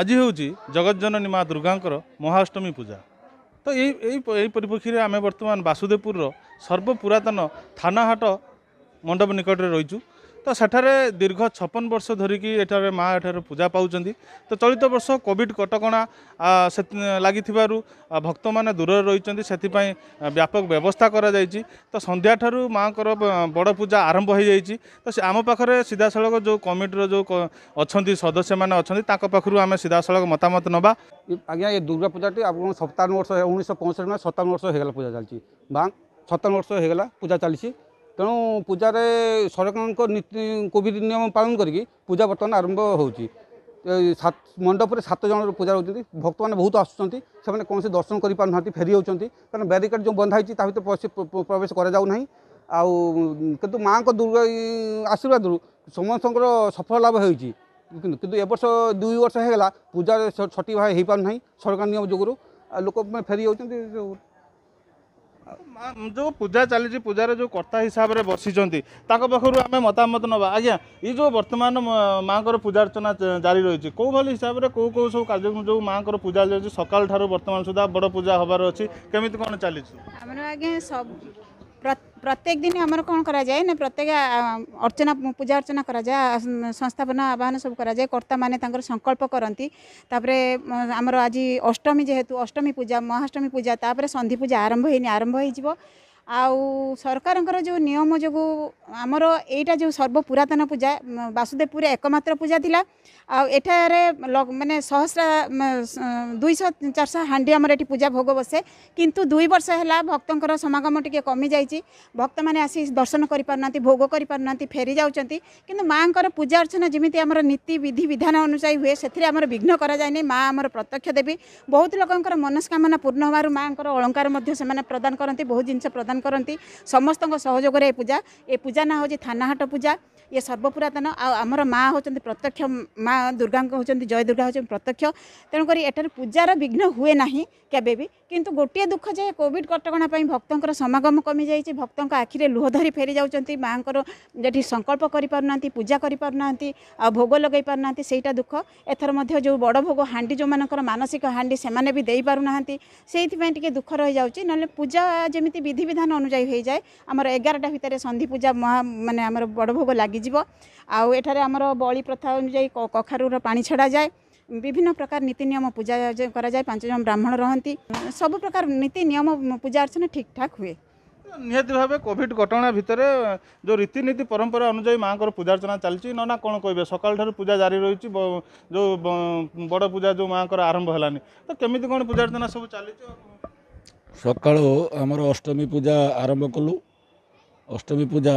ଆଜି ହେଉଛି ଜଗତଜନନୀ ମା ଦୁର୍ଗାଙ୍କର ମହାଅଷ୍ଟମୀ ପୂଜା ତ ଏଇ ଏଇ ଏଇ ପରିପ୍ରେକ୍ଷୀରେ ଆମେ ବର୍ତ୍ତମାନ ବାସୁଦେବପୁରର ସର୍ବପୁରାତନ ଥାନାହାଟ ମଣ୍ଡପ ନିକଟରେ ରହିଛୁ ତ ସେଠାରେ ଦୀର୍ଘ ଛପନ ବର୍ଷ ଧରିକି ଏଠାରେ ମା ଏଠାରେ ପୂଜା ପାଉଛନ୍ତି ତ ଚଳିତ ବର୍ଷ କୋଭିଡ଼ କଟକଣା ଲାଗିଥିବାରୁ ଭକ୍ତମାନେ ଦୂରରେ ରହିଛନ୍ତି ସେଥିପାଇଁ ବ୍ୟାପକ ବ୍ୟବସ୍ଥା କରାଯାଇଛି ତ ସନ୍ଧ୍ୟାଠାରୁ ମାଆଙ୍କର ବଡ଼ ପୂଜା ଆରମ୍ଭ ହୋଇଯାଇଛି ତ ସେ ଆମ ପାଖରେ ସିଧାସଳଖ ଯେଉଁ କମିଟିର ଯେଉଁ ଅଛନ୍ତି ସଦସ୍ୟମାନେ ଅଛନ୍ତି ତାଙ୍କ ପାଖରୁ ଆମେ ସିଧାସଳଖ ମତାମତ ନେବା ଆଜ୍ଞା ଏ ଦୁର୍ଗା ପୂଜାଟି ଆପଣ ସତାବନ ବର୍ଷ ଉଣେଇଶହ ପଞ୍ଚଷଠି ସତାବନ ବର୍ଷ ହୋଇଗଲା ପୂଜା ଚାଲିଛି ବା ସତାବନ ବର୍ଷ ହୋଇଗଲା ପୂଜା ଚାଲିଛି ତେଣୁ ପୂଜାରେ ସରକାରଙ୍କ ନୀତି କୋଭିଡ଼ ନିୟମ ପାଳନ କରିକି ପୂଜା ବର୍ତ୍ତମାନ ଆରମ୍ଭ ହେଉଛି ମଣ୍ଡପରେ ସାତ ଜଣ ପୂଜା ହେଉଛନ୍ତି ଭକ୍ତମାନେ ବହୁତ ଆସୁଛନ୍ତି ସେମାନେ କୌଣସି ଦର୍ଶନ କରିପାରୁନାହାନ୍ତି ଫେରି ହେଉଛନ୍ତି କାରଣ ବ୍ୟାରିକେଡ଼ ଯେଉଁ ବନ୍ଧା ହେଇଛି ତା ଭିତରେ ପ୍ରବେଶ କରାଯାଉନାହିଁ ଆଉ କିନ୍ତୁ ମାଆଙ୍କ ଦୁର୍ଗା ଆଶୀର୍ବାଦରୁ ସମସ୍ତଙ୍କର ସଫଳ ଲାଭ ହେଉଛି କିନ୍ତୁ କିନ୍ତୁ ଏବର୍ଷ ଦୁଇ ବର୍ଷ ହେଇଗଲା ପୂଜାରେ ଛଟି ଭାଇ ହେଇପାରୁନାହିଁ ସରକାର ନିୟମ ଯୋଗୁଁରୁ ଆଉ ଲୋକମାନେ ଫେରି ଯାଉଛନ୍ତି ଯେଉଁ ପୂଜା ଚାଲିଛି ପୂଜାରେ ଯେଉଁ କର୍ତ୍ତା ହିସାବରେ ବସିଛନ୍ତି ତାଙ୍କ ପାଖରୁ ଆମେ ମତାମତ ନେବା ଆଜ୍ଞା ଏଇ ଯେଉଁ ବର୍ତ୍ତମାନ ମାଆଙ୍କର ପୂଜାର୍ଚ୍ଚନା ଜାରି ରହିଛି କେଉଁଭଳି ହିସାବରେ କେଉଁ କେଉଁ ସବୁ କାର୍ଯ୍ୟକ୍ରମ ଯେଉଁ ମାଆଙ୍କର ପୂଜା ଚାଲିଛି ସକାଳଠାରୁ ବର୍ତ୍ତମାନ ସୁଦ୍ଧା ବଡ଼ ପୂଜା ହେବାର ଅଛି କେମିତି କ'ଣ ଚାଲିଛି ଆମର ଆଜ୍ଞା ସବୁ প্রত্যেক দিন আমার কোণ করা যায় না প্রত্যেক অর্চনা পূজা অর্চনা করা যায় সংস্থাপন আবাহন সব করা যায় কর্তা মানে তাঁর সংকল্প করতে তাপরে আমার আজ অষ্টমী যেহেতু অষ্টমী পূজা মহাষ্টমী পূজা তাপরে সন্ধি পূজা আরম্ভ হয়নি আরম্ভ হয়ে যাব ଆଉ ସରକାରଙ୍କର ଯେଉଁ ନିୟମ ଯୋଗୁଁ ଆମର ଏଇଟା ଯେଉଁ ସର୍ବପୁରାତନ ପୁରାତନ ପୂଜା ବାସୁଦେବପୁରରେ ଏକମାତ୍ର ପୂଜା ଥିଲା ଆଉ ଏଠାରେ ମାନେ ସହସ୍ରା ଦୁଇଶହ ଚାରିଶହ ହାଣ୍ଡି ଆମର ଏଠି ପୂଜା ଭୋଗ ବସେ କିନ୍ତୁ ଦୁଇ ବର୍ଷ ହେଲା ଭକ୍ତଙ୍କର ସମାଗମ ଟିକେ କମିଯାଇଛି ଭକ୍ତମାନେ ଆସି ଦର୍ଶନ କରିପାରୁନାହାନ୍ତି ଭୋଗ କରିପାରୁନାହାନ୍ତି ଫେରି ଯାଉଛନ୍ତି କିନ୍ତୁ ମାଆଙ୍କର ପୂଜା ଅର୍ଚ୍ଚନା ଯେମିତି ଆମର ନୀତି ବିଧି ବିଧାନ ଅନୁଯାୟୀ ହୁଏ ସେଥିରେ ଆମର ବିଘ୍ନ କରାଯାଏନି ମା ଆମର ପ୍ରତ୍ୟକ୍ଷ ଦେବୀ ବହୁତ ଲୋକଙ୍କର ମନସ୍କାମନା ପୂର୍ଣ୍ଣ ହେବାରୁ ମାଆଙ୍କର ଅଳଙ୍କାର ମଧ୍ୟ ସେମାନେ ପ୍ରଦାନ କରନ୍ତି ବହୁତ ଜିନିଷ ପ୍ରଦାନ প্রদান করতে সমস্ত সহযোগে এ পূজা এ পূজা না হচ্ছে থানাহাট পূজা ইয়ে সর্বপুরাতন আমার মা হচ্ছেন প্রত্যক্ষ মা দুর্গা হচ্ছেন জয় দুর্গা হচ্ছেন প্রত্যক্ষ তেমকরি এটার পূজার বিঘ্ন হুয়ে না কেবে কিন্তু গোটিয়ে দুঃখ যে কোভিড কটকা ভক্তর সমাগম কমি যাই ভক্ত আখিরে লুহ ধরি ফেরি যাচ্ছেন মাঙ্কর যেটি সংকল্প করে পু না পূজা করে পু না ভোগ লগাই পু না সেইটা দুঃখ এথর মধ্যে যে বড় ভোগ হাঁডি যে মানসিক হাঁডি সে দিয়ে পু না সেইপাই টিকি দুঃখ রয়ে যাচ্ছে নহলে পূজা যেমি বিধিবিধান ଅନୁଷ୍ଠାନ ଅନୁଯାୟୀ ହୋଇଯାଏ ଆମର ଏଗାରଟା ଭିତରେ ସନ୍ଧି ପୂଜା ମହା ମାନେ ଆମର ବଡ଼ଭୋଗ ଲାଗିଯିବ ଆଉ ଏଠାରେ ଆମର ବଳି ପ୍ରଥା ଅନୁଯାୟୀ କଖାରୁର ପାଣି ଛଡ଼ାଯାଏ ବିଭିନ୍ନ ପ୍ରକାର ନୀତି ନିୟମ ପୂଜା କରାଯାଏ ପାଞ୍ଚ ଜଣ ବ୍ରାହ୍ମଣ ରହନ୍ତି ସବୁ ପ୍ରକାର ନୀତି ନିୟମ ପୂଜା ଅର୍ଚ୍ଚନା ଠିକ୍ ଠାକ୍ ହୁଏ ନିହାତି ଭାବେ କୋଭିଡ୍ ଘଟଣା ଭିତରେ ଯେଉଁ ରୀତିନୀତି ପରମ୍ପରା ଅନୁଯାୟୀ ମାଆଙ୍କର ପୂଜାର୍ଚ୍ଚନା ଚାଲିଛି ନ ନା କ'ଣ କହିବେ ସକାଳଠାରୁ ପୂଜା ଜାରି ରହିଛି ଯେଉଁ ବଡ଼ ପୂଜା ଯେଉଁ ମାଆଙ୍କର ଆରମ୍ଭ ହେଲାନି ତ କେମିତି କ'ଣ ପୂଜାର୍ଚ୍ଚନା ସବୁ ଚାଲିଛି ସକାଳୁ ଆମର ଅଷ୍ଟମୀ ପୂଜା ଆରମ୍ଭ କଲୁ ଅଷ୍ଟମୀ ପୂଜା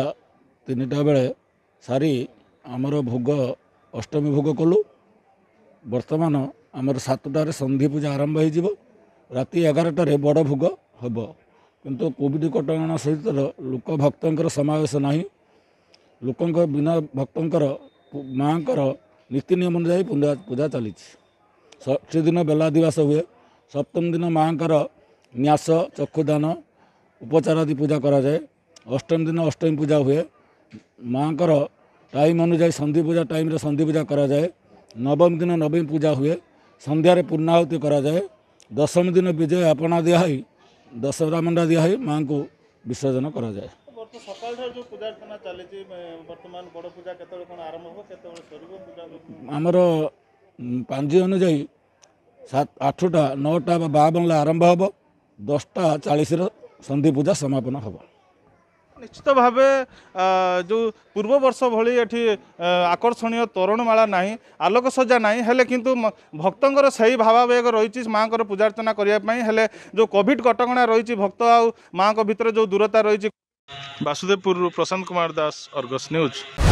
ତିନିଟା ବେଳେ ସାରି ଆମର ଭୋଗ ଅଷ୍ଟମୀ ଭୋଗ କଲୁ ବର୍ତ୍ତମାନ ଆମର ସାତଟାରେ ସନ୍ଧି ପୂଜା ଆରମ୍ଭ ହୋଇଯିବ ରାତି ଏଗାରଟାରେ ବଡ଼ ଭୋଗ ହେବ କିନ୍ତୁ କୋଭିଡ଼ କଟକଣା ସହିତ ଲୋକ ଭକ୍ତଙ୍କର ସମାବେଶ ନାହିଁ ଲୋକଙ୍କ ବିନା ଭକ୍ତଙ୍କର ମାଆଙ୍କର ନୀତି ନିୟମ ଅନୁଯାୟୀ ପୂଜା ପୂଜା ଚାଲିଛି ଷଠୀ ଦିନ ବେଲାଦିବାସ ହୁଏ ସପ୍ତମ ଦିନ ମାଆଙ୍କର ନ୍ୟାସ ଚକ୍ଷୁଦାନ ଉପଚାର ଆଦି ପୂଜା କରାଯାଏ ଅଷ୍ଟମୀ ଦିନ ଅଷ୍ଟମୀ ପୂଜା ହୁଏ ମାଆଙ୍କର ଟାଇମ୍ ଅନୁଯାୟୀ ସନ୍ଧି ପୂଜା ଟାଇମ୍ରେ ସନ୍ଧି ପୂଜା କରାଯାଏ ନବମୀ ଦିନ ନବମୀ ପୂଜା ହୁଏ ସନ୍ଧ୍ୟାରେ ପୂର୍ଣ୍ଣାହୁତି କରାଯାଏ ଦଶମୀ ଦିନ ବିଜୟ ଆପଣା ଦିଆ ହୋଇ ଦଶହରା ମଣ୍ଡା ଦିଆ ହୋଇ ମାଆଙ୍କୁ ବିସର୍ଜନ କରାଯାଏ ଆମର ପାଞ୍ଜି ଅନୁଯାୟୀ ସାତ ଆଠଟା ନଅଟା ବା ବାହା ବଙ୍ଗଳା ଆରମ୍ଭ ହେବ ଦଶଟା ଚାଳିଶରେ ସନ୍ଧି ପୂଜା ସମାପନ ହେବ ନିଶ୍ଚିତ ଭାବେ ଯେଉଁ ପୂର୍ବ ବର୍ଷ ଭଳି ଏଠି ଆକର୍ଷଣୀୟ ତୋରଣମାଳା ନାହିଁ ଆଲୋକସଜ୍ଜା ନାହିଁ ହେଲେ କିନ୍ତୁ ଭକ୍ତଙ୍କର ସେହି ଭାବାବେଗ ରହିଛି ମାଆଙ୍କର ପୂଜାର୍ଚ୍ଚନା କରିବା ପାଇଁ ହେଲେ ଯେଉଁ କୋଭିଡ଼ କଟକଣା ରହିଛି ଭକ୍ତ ଆଉ ମାଆଙ୍କ ଭିତରେ ଯେଉଁ ଦୂରତା ରହିଛି ବାସୁଦେବପୁରରୁ ପ୍ରଶାନ୍ତ କୁମାର ଦାସ ଅର୍ଗସ୍ ନ୍ୟୁଜ୍